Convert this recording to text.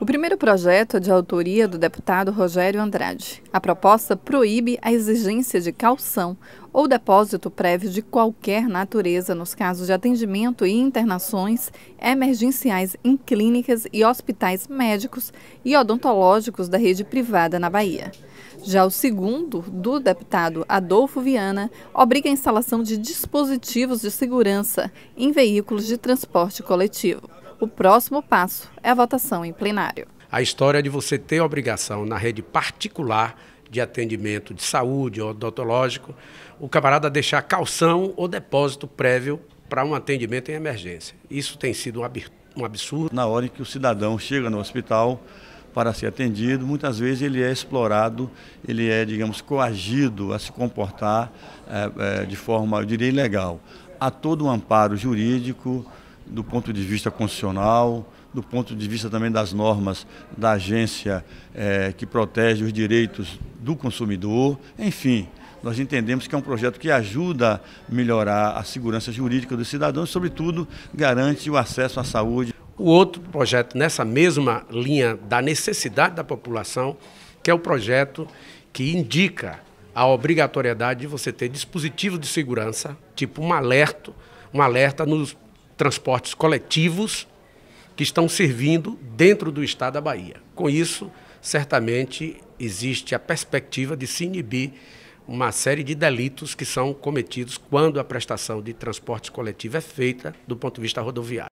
O primeiro projeto é de autoria do deputado Rogério Andrade. A proposta proíbe a exigência de calção ou depósito prévio de qualquer natureza nos casos de atendimento e internações emergenciais em clínicas e hospitais médicos e odontológicos da rede privada na Bahia. Já o segundo, do deputado Adolfo Viana, obriga a instalação de dispositivos de segurança em veículos de transporte coletivo. O próximo passo é a votação em plenário. A história é de você ter obrigação na rede particular de atendimento de saúde ou odontológico, o camarada deixar calção ou depósito prévio para um atendimento em emergência. Isso tem sido um absurdo. Na hora em que o cidadão chega no hospital para ser atendido, muitas vezes ele é explorado, ele é, digamos, coagido a se comportar é, é, de forma, eu diria, ilegal. Há todo um amparo jurídico, do ponto de vista constitucional, do ponto de vista também das normas da agência é, que protege os direitos do consumidor, enfim. Nós entendemos que é um projeto que ajuda a melhorar a segurança jurídica dos cidadãos e, sobretudo, garante o acesso à saúde. O outro projeto nessa mesma linha da necessidade da população, que é o projeto que indica a obrigatoriedade de você ter dispositivo de segurança, tipo um alerta, um alerta nos transportes coletivos que estão servindo dentro do estado da Bahia. Com isso, certamente existe a perspectiva de se inibir uma série de delitos que são cometidos quando a prestação de transportes coletivo é feita do ponto de vista rodoviário.